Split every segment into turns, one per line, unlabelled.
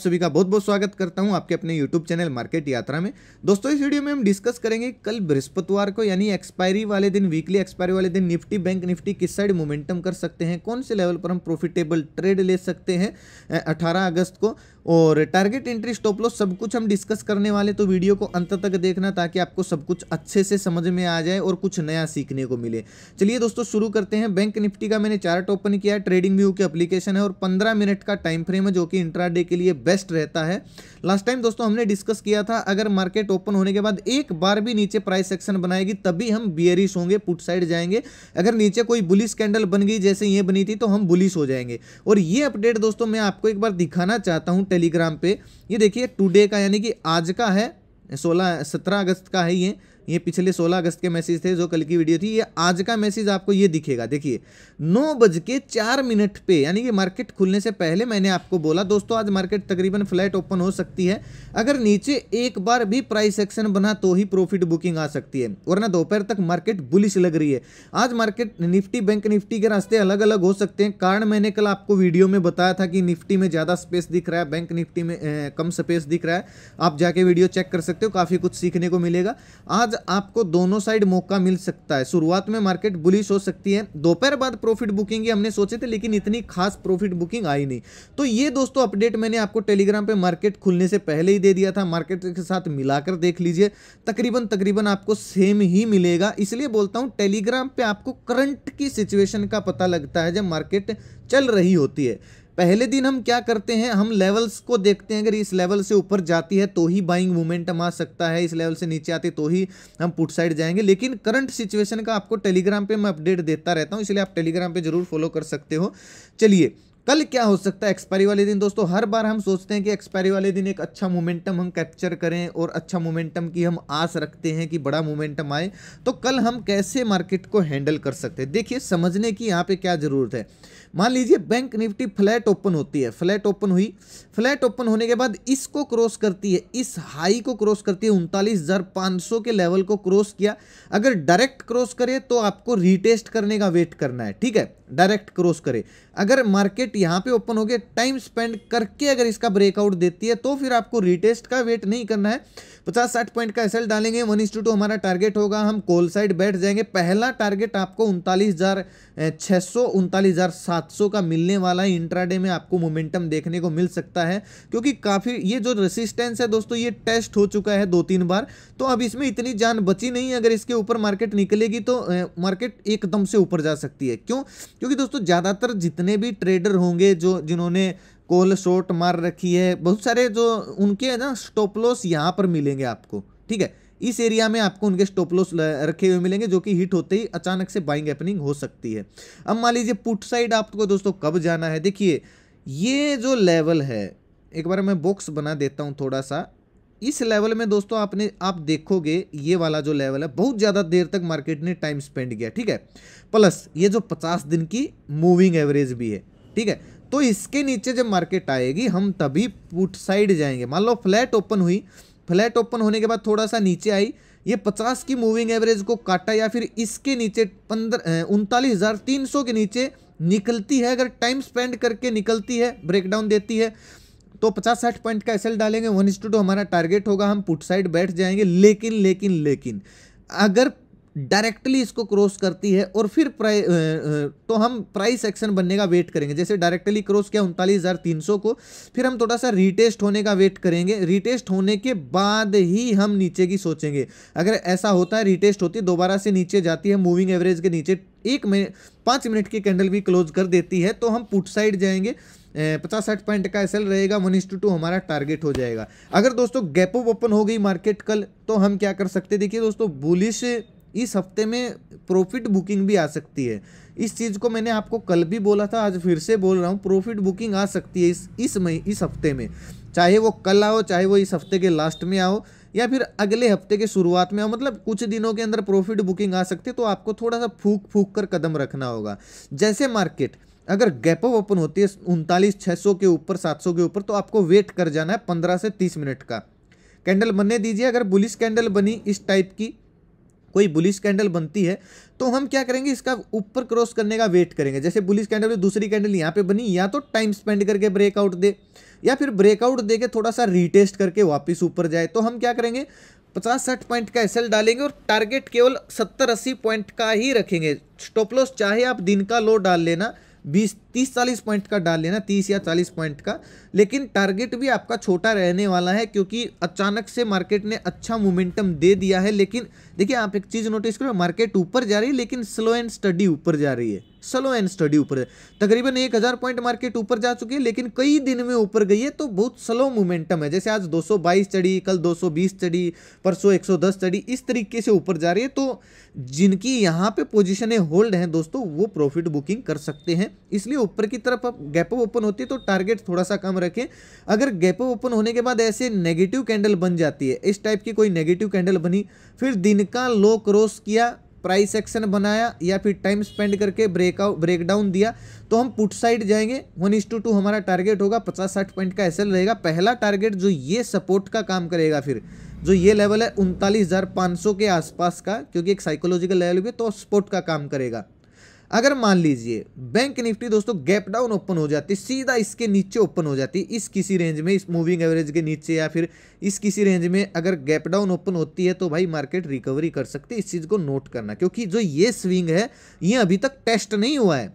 सभी का बहुत बहुत स्वागत करता हूं आपके अपने YouTube चैनल मार्केट यात्रा में दोस्तों इस वीडियो में हम डिस्कस करेंगे कल बृहस्पतिवार को यानी एक्सपायरी वाले दिन वीकली एक्सपायरी वाले दिन निफ्टी बैंक निफ्टी किस साइड मोमेंटम कर सकते हैं कौन से लेवल पर हम प्रॉफिटेबल ट्रेड ले सकते हैं अठारह अगस्त को और टारगेट एंट्री स्टॉप लॉस सब कुछ हम डिस्कस करने वाले तो वीडियो को अंत तक देखना ताकि आपको सब कुछ अच्छे से समझ में आ जाए और कुछ नया सीखने को मिले चलिए दोस्तों शुरू करते हैं बैंक निफ्टी का मैंने चार्ट ओपन किया है ट्रेडिंग व्यू की अप्लीकेशन है और पंद्रह मिनट का टाइम फ्रेम है जो कि इंट्रा के लिए बेस्ट रहता है लास्ट टाइम दोस्तों हमने डिस्कस किया था अगर मार्केट ओपन होने के बाद एक बार भी नीचे प्राइस सेक्शन बनाएगी तभी हम बियरिश होंगे पुट साइड जाएंगे अगर नीचे कोई बुलिस कैंडल बन गई जैसे ये बनी थी तो हम बुलिस हो जाएंगे और ये अपडेट दोस्तों मैं आपको एक बार दिखाना चाहता हूँ टेलीग्राम पे ये देखिए टुडे का यानी कि आज का है सोलह सत्रह अगस्त का है ये ये पिछले 16 अगस्त के मैसेज थे जो कल की वीडियो थी ये आज का मैसेज आपको ये दिखेगा देखिए नौ बज के चार मिनट पे यानी कि मार्केट खुलने से पहले मैंने आपको बोला दोस्तों आज मार्केट तकरीबन फ्लैट ओपन हो सकती है अगर नीचे एक बार भी प्राइस एक्शन बना तो ही प्रॉफिट बुकिंग आ सकती है वरना दोपहर तक मार्केट बुलिश लग रही है आज मार्केट निफ्टी बैंक निफ्टी के रास्ते अलग अलग हो सकते हैं कारण मैंने कल आपको वीडियो में बताया था कि निफ्टी में ज़्यादा स्पेस दिख रहा है बैंक निफ्टी में कम स्पेस दिख रहा है आप जाके वीडियो चेक कर सकते हो काफ़ी कुछ सीखने को मिलेगा आज आज आपको दोनों साइड मौका मिल सकता है शुरुआत में मार्केट बुलिश हो सकती है दोपहर बाद प्रॉफिट बुकिंग ही हमने सोचे थे लेकिन इतनी खास प्रॉफिट बुकिंग आई नहीं तो ये दोस्तों अपडेट मैंने आपको टेलीग्राम पे मार्केट खुलने से पहले ही दे दिया था मार्केट के साथ मिलाकर देख लीजिए तकरीबन तकरीबन आपको सेम ही मिलेगा इसलिए बोलता हूँ टेलीग्राम पर आपको करंट की सिचुएशन का पता लगता है जब मार्केट चल रही होती है पहले दिन हम क्या करते हैं हम लेवल्स को देखते हैं अगर इस लेवल से ऊपर जाती है तो ही बाइंग मोमेंटम आ सकता है इस लेवल से नीचे आती तो ही हम पुट साइड जाएंगे लेकिन करंट सिचुएशन का आपको टेलीग्राम पर मैं अपडेट देता रहता हूँ इसलिए आप टेलीग्राम पर जरूर फॉलो कर सकते हो चलिए कल क्या हो सकता है एक्सपायरी वाले दिन दोस्तों हर बार हम सोचते हैं कि एक्सपायरी वाले दिन एक अच्छा मोमेंटम हम कैप्चर करें और अच्छा मोमेंटम की हम आस रखते हैं कि बड़ा मोमेंटम आए तो कल हम कैसे मार्केट को हैंडल कर सकते हैं देखिए समझने की यहाँ पे क्या ज़रूरत है मान लीजिए बैंक निफ्टी फ्लैट ओपन होती है फ्लैट ओपन हुई फ्लैट ओपन होने के बाद इसको क्रॉस करती है इस हाई को क्रॉस करती है उनतालीस के लेवल को क्रॉस किया अगर डायरेक्ट क्रॉस करे तो आपको रिटेस्ट करने का वेट करना है ठीक है डायरेक्ट क्रॉस करे अगर मार्केट यहाँ पे ओपन हो गया टाइम स्पेंड करके अगर इसका ब्रेकआउट देती है तो फिर आपको रिटेस्ट का वेट नहीं करना है पचास साठ पॉइंट का एसएल डालेंगे वन इंस टू टू हमारा टारगेट होगा हम कोल साइड बैठ जाएंगे पहला टारगेट आपको उनतालीस हज़ार छः सौ उनतालीस हज़ार सात सौ का मिलने वाला है इंट्राडे में आपको मोमेंटम देखने को मिल सकता है क्योंकि काफ़ी ये जो रेसिस्टेंस है दोस्तों ये टेस्ट हो चुका है दो तीन बार तो अब इसमें इतनी जान बची नहीं अगर इसके ऊपर मार्केट निकलेगी तो मार्केट एकदम से ऊपर जा सकती है क्यों क्योंकि दोस्तों ज़्यादातर जितने भी ट्रेडर होंगे जो जिन्होंने कोल शॉट मार रखी है बहुत सारे जो उनके ना स्टोपलोस यहाँ पर मिलेंगे आपको ठीक है इस एरिया में आपको उनके स्टोपलोस रखे हुए मिलेंगे जो कि हिट होते ही अचानक से बाइंग एपनिंग हो सकती है अब मान लीजिए पुट साइड आपको दोस्तों कब जाना है देखिए ये जो लेवल है एक बार मैं बॉक्स बना देता हूँ थोड़ा सा इस लेवल में दोस्तों आपने आप देखोगे ये वाला जो लेवल है बहुत ज़्यादा देर तक मार्केट ने टाइम स्पेंड किया ठीक है प्लस ये जो 50 दिन की मूविंग एवरेज भी है ठीक है तो इसके नीचे जब मार्केट आएगी हम तभी पुट साइड जाएंगे मान लो फ्लैट ओपन हुई फ्लैट ओपन होने के बाद थोड़ा सा नीचे आई ये पचास की मूविंग एवरेज को काटा या फिर इसके नीचे पंद्रह उनतालीस हज़ार तीन सौ के नीचे निकलती है अगर टाइम स्पेंड करके निकलती है ब्रेकडाउन देती है तो पचास साठ पॉइंट का एसएल डालेंगे वन इंस टू हमारा टारगेट होगा हम पुट साइड बैठ जाएंगे लेकिन लेकिन लेकिन अगर डायरेक्टली इसको क्रॉस करती है और फिर प्राइ तो हम प्राइस एक्शन बनने का वेट करेंगे जैसे डायरेक्टली क्रॉस किया उनतालीस हज़ार तीन सौ को फिर हम थोड़ा सा रीटेस्ट होने का वेट करेंगे रीटेस्ट होने के बाद ही हम नीचे की सोचेंगे अगर ऐसा होता है रीटेस्ट होती है दोबारा से नीचे जाती है मूविंग एवरेज के नीचे एक मिनट पाँच मिनट की कैंडल भी क्लोज कर देती है तो हम पुट साइड जाएंगे पचास साठ पॉइंट का एसएल रहेगा वन इंस टू टू हमारा टारगेट हो जाएगा अगर दोस्तों गैप ओपन हो गई मार्केट कल तो हम क्या कर सकते देखिए दोस्तों बुलिश इस हफ्ते में प्रॉफिट बुकिंग भी आ सकती है इस चीज़ को मैंने आपको कल भी बोला था आज फिर से बोल रहा हूँ प्रॉफिट बुकिंग आ सकती है इस इस मई इस हफ्ते में चाहे वो कल आओ चाहे वो इस हफ्ते के लास्ट में आओ या फिर अगले हफ्ते के शुरुआत में आओ मतलब कुछ दिनों के अंदर प्रॉफिट बुकिंग आ सकती है तो आपको थोड़ा सा फूक फूक कर कदम रखना होगा जैसे मार्केट अगर गैप अप ओपन होती है उनतालीस छः सौ के ऊपर सात सौ के ऊपर तो आपको वेट कर जाना है पंद्रह से तीस मिनट का कैंडल बनने दीजिए अगर बुलिस कैंडल बनी इस टाइप की कोई बुलिस कैंडल बनती है तो हम क्या करेंगे इसका ऊपर क्रॉस करने का वेट करेंगे जैसे बुलिस कैंडल दूसरी कैंडल यहाँ पे बनी या तो टाइम स्पेंड करके ब्रेकआउट दे या फिर ब्रेकआउट दे के थोड़ा सा रीटेस्ट करके वापस ऊपर जाए तो हम क्या करेंगे पचास साठ पॉइंट का एसएल डालेंगे और टारगेट केवल सत्तर अस्सी पॉइंट का ही रखेंगे स्टॉप लॉस चाहे आप दिन का लो डाल लेना बीस तीस चालीस पॉइंट का डाल लेना तीस या चालीस पॉइंट का लेकिन टारगेट भी आपका छोटा रहने वाला है क्योंकि अचानक से मार्केट ने अच्छा मोमेंटम दे दिया है लेकिन देखिए आप एक चीज़ नोटिस करो मार्केट ऊपर जा रही है लेकिन स्लो एंड स्टडी ऊपर जा रही है स्लो एंड स्टडी ऊपर तकरीबन एक हज़ार पॉइंट मार्केट ऊपर जा चुकी है लेकिन कई दिन में ऊपर गई है तो बहुत स्लो मोमेंटम है जैसे आज 222 चढ़ी कल 220 चढ़ी परसों 110 चढ़ी इस तरीके से ऊपर जा रही है तो जिनकी यहाँ पे पोजिशन होल्ड हैं दोस्तों वो प्रॉफिट बुकिंग कर सकते हैं इसलिए ऊपर की तरफ अब गैप ओपन होती है तो टारगेट थोड़ा सा कम रखें अगर गैप ओपन होने के बाद ऐसे नेगेटिव कैंडल बन जाती है इस टाइप की कोई नेगेटिव कैंडल बनी फिर दिन का लो क्रॉस किया प्राइस एक्शन बनाया या फिर टाइम स्पेंड करके ब्रेकआउट ब्रेकडाउन दिया तो हम पुट साइड जाएंगे वन इज टू टू हमारा टारगेट होगा पचास साठ पॉइंट का एसएल रहेगा पहला टारगेट जो ये सपोर्ट का काम करेगा फिर जो ये लेवल है उनतालीस हज़ार पाँच सौ के आसपास का क्योंकि एक साइकोलॉजिकल लेवल भी तो सपोर्ट का काम करेगा अगर मान लीजिए बैंक निफ्टी दोस्तों गैप डाउन ओपन हो जाती सीधा इसके नीचे ओपन हो जाती इस किसी रेंज में इस मूविंग एवरेज के नीचे या फिर इस किसी रेंज में अगर गैप डाउन ओपन होती है तो भाई मार्केट रिकवरी कर सकती है इस चीज़ को नोट करना क्योंकि जो ये स्विंग है ये अभी तक टेस्ट नहीं हुआ है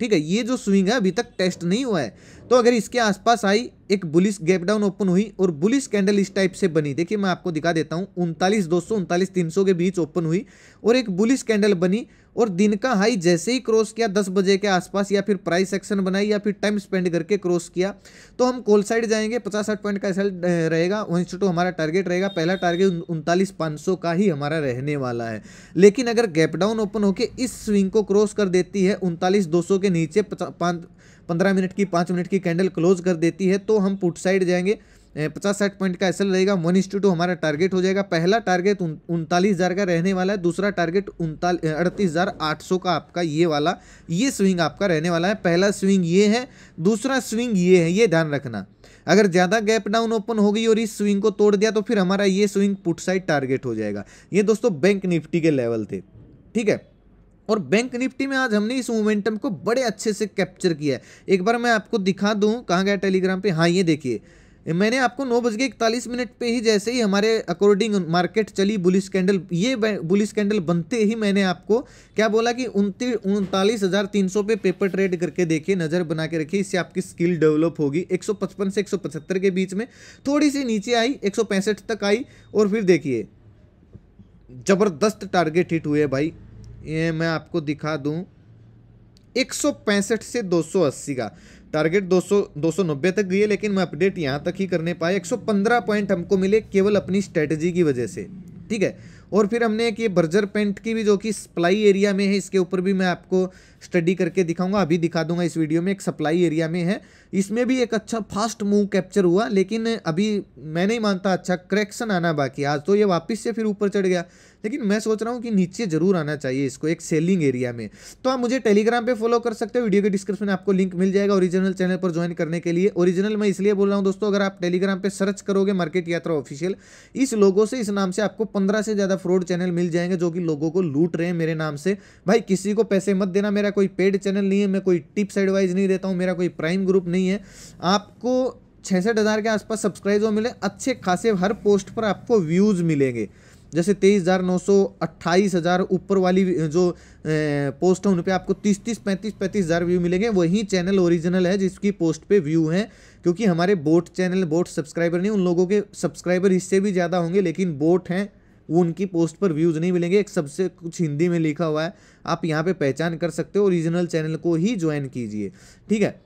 ठीक है ये जो स्विंग है अभी तक टेस्ट नहीं हुआ है तो अगर इसके आसपास आई एक बुलिस गैप डाउन ओपन हुई और बुलिस कैंडल इस टाइप से बनी देखिए मैं आपको दिखा देता हूँ उनतालीस दो सौ उनतालीस तीन सौ के बीच ओपन हुई और एक बुलिस कैंडल बनी और दिन का हाई जैसे ही क्रॉस किया दस बजे के आसपास या फिर प्राइस एक्शन बनाई या फिर टाइम स्पेंड करके क्रॉस किया तो हम कोल साइड जाएंगे पचास साठ पॉइंट का सेल रहेगा वहीं टू तो हमारा टारगेट रहेगा पहला टारगेट उनतालीस पाँच सौ का ही हमारा रहने वाला है लेकिन अगर गैप डाउन ओपन होकर इस स्विंग को क्रॉस कर देती है उनतालीस दो सौ के नीचे पंद्रह मिनट की पाँच मिनट की कैंडल क्लोज कर देती है तो हम पुट साइड जाएंगे पचास साठ पॉइंट का एसएल रहेगा वन इंस्टू टू हमारा टारगेट हो जाएगा पहला टारगेट उनतालीस हज़ार का रहने वाला है दूसरा टारगेट उनतालीस अड़तीस हज़ार आठ सौ का आपका ये वाला ये स्विंग आपका रहने वाला है पहला स्विंग ये है दूसरा स्विंग ये है ये ध्यान रखना अगर ज़्यादा गैप डाउन ओपन हो गई और इस स्विंग को तोड़ दिया तो फिर हमारा ये स्विंग पुट साइड टारगेट हो जाएगा ये दोस्तों बैंक निफ्टी के लेवल थे ठीक है और बैंक निफ्टी में आज हमने इस मोमेंटम को बड़े अच्छे से कैप्चर किया है एक बार मैं आपको दिखा दूं कहाँ गया टेलीग्राम पे हाँ ये देखिए मैंने आपको नौ बज के इकतालीस मिनट पे ही जैसे ही हमारे अकॉर्डिंग मार्केट चली बुलिस कैंडल ये बुलिस कैंडल बनते ही मैंने आपको क्या बोला कि उनतीस उनतालीस हज़ार तीन सौ पे पेपर ट्रेड करके देखिए नज़र बना के रखिए इससे आपकी स्किल डेवलप होगी एक सौ पचपन से एक सौ पचहत्तर के बीच में थोड़ी सी नीचे आई एक सौ पैंसठ तक आई और फिर देखिए ज़बरदस्त टारगेट हिट हुए भाई ये मैं आपको दिखा दूँ एक सौ पैंसठ से दो सौ अस्सी का टारगेट 200 290 तक गई है लेकिन मैं अपडेट यहाँ तक ही करने पाए 115 पॉइंट हमको मिले केवल अपनी स्ट्रेटजी की वजह से ठीक है और फिर हमने एक ये बर्जर पेंट की भी जो कि सप्लाई एरिया में है इसके ऊपर भी मैं आपको स्टडी करके दिखाऊंगा अभी दिखा दूंगा इस वीडियो में एक सप्लाई एरिया में है इसमें भी एक अच्छा फास्ट मूव कैप्चर हुआ लेकिन अभी मैं नहीं मानता अच्छा करेक्शन आना बाकी आज तो ये वापस से फिर ऊपर चढ़ गया लेकिन मैं सोच रहा हूँ कि नीचे जरूर आना चाहिए इसको एक सेलिंग एरिया में तो आप मुझे टेलीग्राम पे फॉलो कर सकते हो वीडियो के डिस्क्रिप्शन में आपको लिंक मिल जाएगा ओरिजिनल चैनल पर ज्वाइन करने के लिए ओरिजिनल मैं इसलिए बोल रहा हूँ दोस्तों अगर आप टेलीग्राम पे सर्च करोगे मार्केट यात्रा ऑफिशियल इस लोगों से इस नाम से आपको पंद्रह से ज़्यादा फ्रॉड चैनल मिल जाएंगे जो कि लोगों को लूट रहे हैं मेरे नाम से भाई किसी को पैसे मत देना मेरा मेरा कोई पेड चैनल नहीं है मैं कोई टिप्स एडवाइस नहीं देता हूँ मेरा कोई प्राइम ग्रुप नहीं है आपको छसठ हज़ार के आसपास सब्सक्राइब जो मिले अच्छे खासे हर पोस्ट पर आपको व्यूज़ मिलेंगे जैसे तेईस हज़ार नौ सौ अट्ठाईस हज़ार ऊपर वाली जो पोस्ट है उन पर आपको तीस तीस पैंतीस पैंतीस हज़ार व्यू मिलेंगे वही चैनल ओरिजिनल है जिसकी पोस्ट पे व्यू हैं क्योंकि हमारे बोट चैनल बोट सब्सक्राइबर नहीं उन लोगों के सब्सक्राइबर इससे भी ज़्यादा होंगे लेकिन बोट हैं वो उनकी पोस्ट पर व्यूज़ नहीं मिलेंगे एक सबसे कुछ हिंदी में लिखा हुआ है आप यहाँ पे पहचान कर सकते हो रीजनल चैनल को ही ज्वाइन कीजिए ठीक है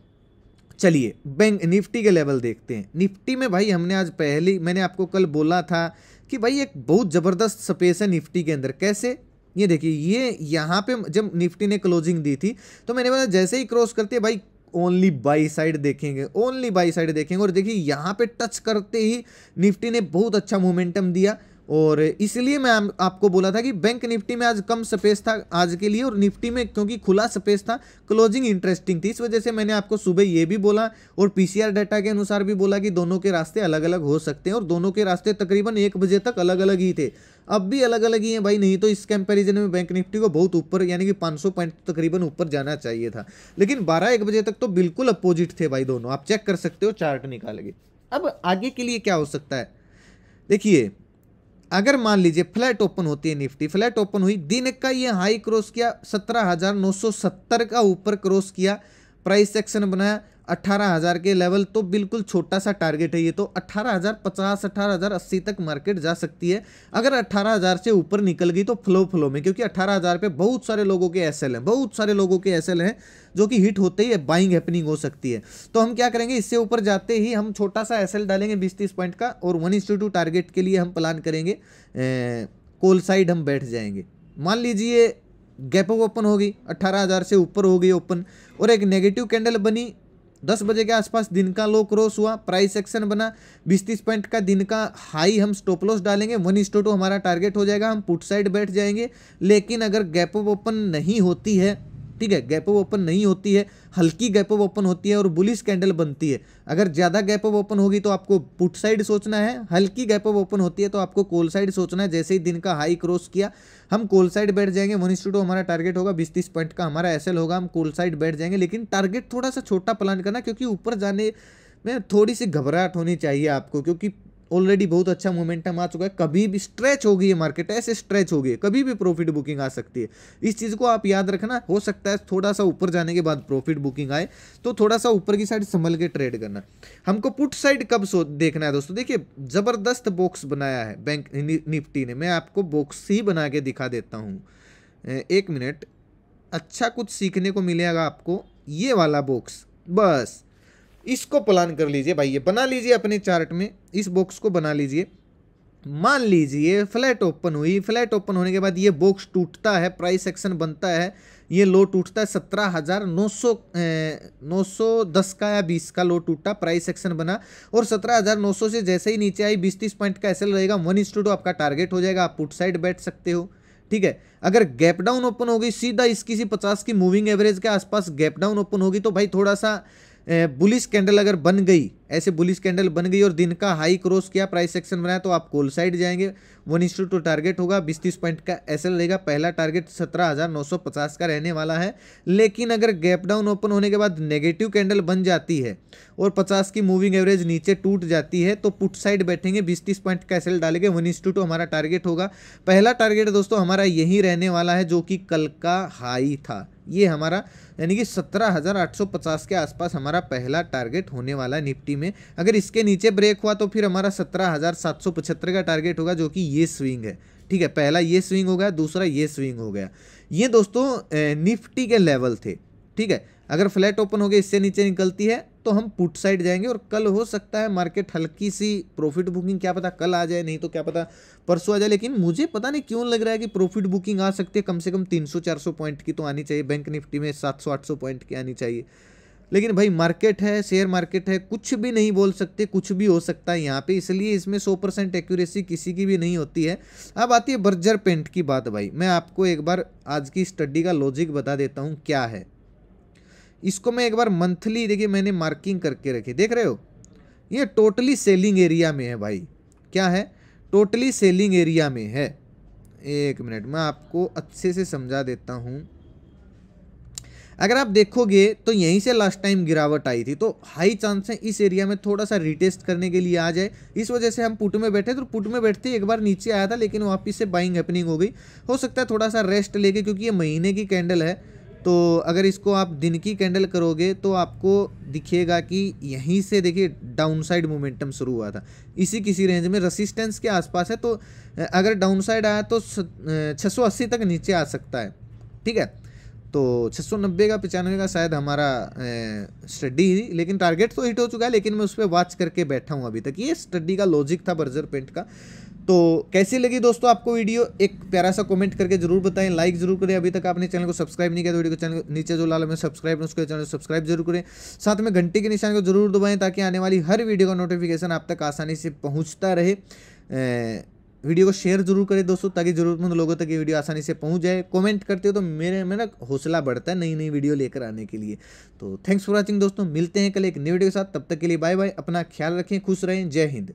चलिए बैंक निफ्टी के लेवल देखते हैं निफ्टी में भाई हमने आज पहली मैंने आपको कल बोला था कि भाई एक बहुत ज़बरदस्त स्पेस है निफ्टी के अंदर कैसे ये देखिए ये यहाँ पे जब निफ्टी ने क्लोजिंग दी थी तो मैंने बोला जैसे ही क्रॉस करते भाई ओनली बाई साइड देखेंगे ओनली बाई साइड देखेंगे और देखिए यहाँ पे टच करते ही निफ्टी ने बहुत अच्छा मोमेंटम दिया और इसलिए मैं आपको बोला था कि बैंक निफ्टी में आज कम स्पेस था आज के लिए और निफ्टी में क्योंकि खुला स्पेस था क्लोजिंग इंटरेस्टिंग थी इस वजह से मैंने आपको सुबह ये भी बोला और पीसीआर डाटा के अनुसार भी बोला कि दोनों के रास्ते अलग अलग हो सकते हैं और दोनों के रास्ते तकरीबन एक बजे तक अलग अलग ही थे अब भी अलग अलग ही हैं भाई नहीं तो इस कंपेरिजन में बैंक निफ्टी को बहुत ऊपर यानी कि पाँच पॉइंट तकरीबन ऊपर जाना चाहिए था लेकिन बारह एक बजे तक तो बिल्कुल अपोजिट थे भाई दोनों आप चेक कर सकते हो चार्ट निकाल के अब आगे के लिए क्या हो सकता है देखिए अगर मान लीजिए फ्लैट ओपन होती है निफ्टी फ्लैट ओपन हुई दिन का ये हाई क्रॉस किया सत्रह हज़ार नौ सौ सत्तर का ऊपर क्रॉस किया प्राइस सेक्शन बनाया अट्ठारह हज़ार के लेवल तो बिल्कुल छोटा सा टारगेट है ये तो अट्ठारह हज़ार पचास अट्ठारह हज़ार अस्सी तक मार्केट जा सकती है अगर अट्ठारह हज़ार से ऊपर निकल गई तो फ्लो फ्लो में क्योंकि अट्ठारह हज़ार पे बहुत सारे लोगों के एस हैं बहुत सारे लोगों के एस हैं जो कि हिट होते ही बाइंग हैपनिंग हो सकती है तो हम क्या करेंगे इससे ऊपर जाते ही हम छोटा सा एस डालेंगे बीस तीस पॉइंट का और वन टारगेट के लिए हम प्लान करेंगे कोल साइड हम बैठ जाएंगे मान लीजिए गैप ओपन होगी अट्ठारह हज़ार से ऊपर हो गई ओपन और एक नेगेटिव कैंडल बनी दस बजे के आसपास दिन का लो क्रॉस हुआ प्राइस एक्शन बना बीस तीस पॉइंट का दिन का हाई हम स्टॉप लॉस डालेंगे वन इंस्टो टू हमारा टारगेट हो जाएगा हम पुट साइड बैठ जाएंगे लेकिन अगर गैप ओपन नहीं होती है ठीक है गैप ऑफ ओपन नहीं होती है हल्की गैप ऑफ ओपन होती है और बुलिश कैंडल बनती है अगर ज़्यादा गैप ऑफ ओपन होगी तो आपको पुट साइड सोचना है हल्की गैप ऑफ ओपन होती है तो आपको कोल साइड सोचना है जैसे ही दिन का हाई क्रॉस किया हम कोल साइड बैठ जाएंगे वन इंस्टू हमारा टारगेट होगा बीस तीस पॉइंट का हमारा एस होगा हम कोल साइड बैठ जाएंगे लेकिन टारगेट थोड़ा सा छोटा प्लान करना क्योंकि ऊपर जाने में थोड़ी सी घबराहट होनी चाहिए आपको क्योंकि ऑलरेडी बहुत अच्छा मोमेंटम आ चुका है कभी भी स्ट्रेच होगी ये मार्केट ऐसे स्ट्रेच होगी कभी भी प्रॉफिट बुकिंग आ सकती है इस चीज़ को आप याद रखना हो सकता है थोड़ा सा ऊपर जाने के बाद प्रॉफिट बुकिंग आए तो थोड़ा सा ऊपर की साइड संभल के ट्रेड करना हमको पुट साइड कब सो देखना है दोस्तों देखिए जबरदस्त बॉक्स बनाया है बैंक निफ्टी ने मैं आपको बॉक्स ही बना के दिखा देता हूँ एक मिनट अच्छा कुछ सीखने को मिलेगा आपको ये वाला बॉक्स बस इसको प्लान कर लीजिए भाई ये बना लीजिए अपने चार्ट में इस बॉक्स को बना लीजिए मान लीजिए फ्लैट ओपन हुई फ्लैट ओपन होने के बाद ये बॉक्स टूटता है प्राइस एक्शन बनता है ये लो टूटता है सत्रह हज़ार नौ सौ नौ सौ दस का या बीस का लो टूटा प्राइस एक्शन बना और सत्रह हज़ार नौ सौ से जैसे ही नीचे आई बीस तीस पॉइंट का एसएल रहेगा वन टू आपका टारगेट हो जाएगा आप पुट साइड बैठ सकते हो ठीक है अगर गैप डाउन ओपन होगी सीधा इसकी सी पचास की मूविंग एवरेज के आसपास गैप डाउन ओपन होगी तो भाई थोड़ा सा बुलिस कैंडल अगर बन गई ऐसे बुलिस कैंडल बन गई और दिन का हाई क्रॉस किया प्राइस सेक्शन बनाया तो आप कोल साइड जाएंगे वन इंस्टू टू टारगेट होगा बीस तीस पॉइंट का एस रहेगा पहला टारगेट सत्रह हज़ार नौ सौ पचास का रहने वाला है लेकिन अगर गैप डाउन ओपन होने के बाद नेगेटिव कैंडल बन जाती है और पचास की मूविंग एवरेज नीचे टूट जाती है तो पुट साइड बैठेंगे बीस तीस पॉइंट का एस डालेंगे वन इंस्टू टू हमारा टारगेट होगा पहला टारगेट दोस्तों हमारा यही रहने वाला है जो कि कल का हाई था ये हमारा यानी कि 17,850 के आसपास हमारा पहला टारगेट होने वाला है निफ्टी में अगर इसके नीचे ब्रेक हुआ तो फिर हमारा 17,775 का टारगेट होगा जो कि ये स्विंग है ठीक है पहला ये स्विंग हो गया दूसरा ये स्विंग हो गया ये दोस्तों निफ्टी के लेवल थे ठीक है अगर फ्लैट ओपन हो गया इससे नीचे निकलती है तो हम पुट साइड जाएंगे और कल हो सकता है मार्केट हल्की सी प्रॉफिट बुकिंग क्या पता कल आ जाए नहीं तो क्या पता परसों आ जाए लेकिन मुझे पता नहीं क्यों लग रहा है कि प्रॉफिट बुकिंग आ सकती है कम से कम 300-400 पॉइंट की तो आनी चाहिए बैंक निफ्टी में 700-800 पॉइंट की आनी चाहिए लेकिन भाई मार्केट है शेयर मार्केट है कुछ भी नहीं बोल सकते कुछ भी हो सकता है यहाँ पे इसलिए इसमें सौ परसेंट एक्यूरेसी किसी की भी नहीं होती है अब आती है बर्जर पेंट की बात भाई मैं आपको एक बार आज की स्टडी का लॉजिक बता देता हूँ क्या है इसको मैं एक बार मंथली देखिए मैंने मार्किंग करके रखी देख रहे हो ये टोटली सेलिंग एरिया में है भाई क्या है टोटली सेलिंग एरिया में है एक मिनट मैं आपको अच्छे से समझा देता हूँ अगर आप देखोगे तो यहीं से लास्ट टाइम गिरावट आई थी तो हाई चांस है इस एरिया में थोड़ा सा रिटेस्ट करने के लिए आ जाए इस वजह से हम पुट में बैठे तो पुट में बैठते एक बार नीचे आया था लेकिन वापिस से बाइंग हैपनिंग हो गई हो सकता है थोड़ा सा रेस्ट लेके क्योंकि ये महीने की कैंडल है तो अगर इसको आप दिन की कैंडल करोगे तो आपको दिखेगा कि यहीं से देखिए डाउन साइड मोमेंटम शुरू हुआ था इसी किसी रेंज में रेसिस्टेंस के आसपास है तो अगर डाउन साइड आया तो 680 तक नीचे आ सकता है ठीक है तो 690 का पचानवे का शायद हमारा स्टडी लेकिन टारगेट तो हिट हो चुका है लेकिन मैं उस पर वॉच करके बैठा हूँ अभी तक ये स्टडी का लॉजिक था बर्जर पेंट का तो कैसी लगी दोस्तों आपको वीडियो एक प्यारा सा कमेंट करके जरूर बताएं लाइक जरूर करें अभी तक आपने चैनल को सब्सक्राइब नहीं किया तो वीडियो को चैनल नीचे जो लाल में सब्सक्राइब उसके चैनल सब्सक्राइब जरूर करें साथ में घंटे के निशान को जरूर दबाएं ताकि आने वाली हर वीडियो का नोटिफिकेशन आप तक आसानी से पहुँचता रहे वीडियो को शेयर जरूर करें दोस्तों ताकि ज़रूरतमंद लोगों तक ये वीडियो आसानी से पहुंच जाए कमेंट करते हो तो मेरे में ना हौसला बढ़ता है नई नई वीडियो लेकर आने के लिए तो थैंक्स फॉर वॉचिंग दोस्तों मिलते हैं कल एक नई वीडियो के साथ तब तक के लिए बाय बाय अपना ख्याल रखें खुश रहें जय हिंद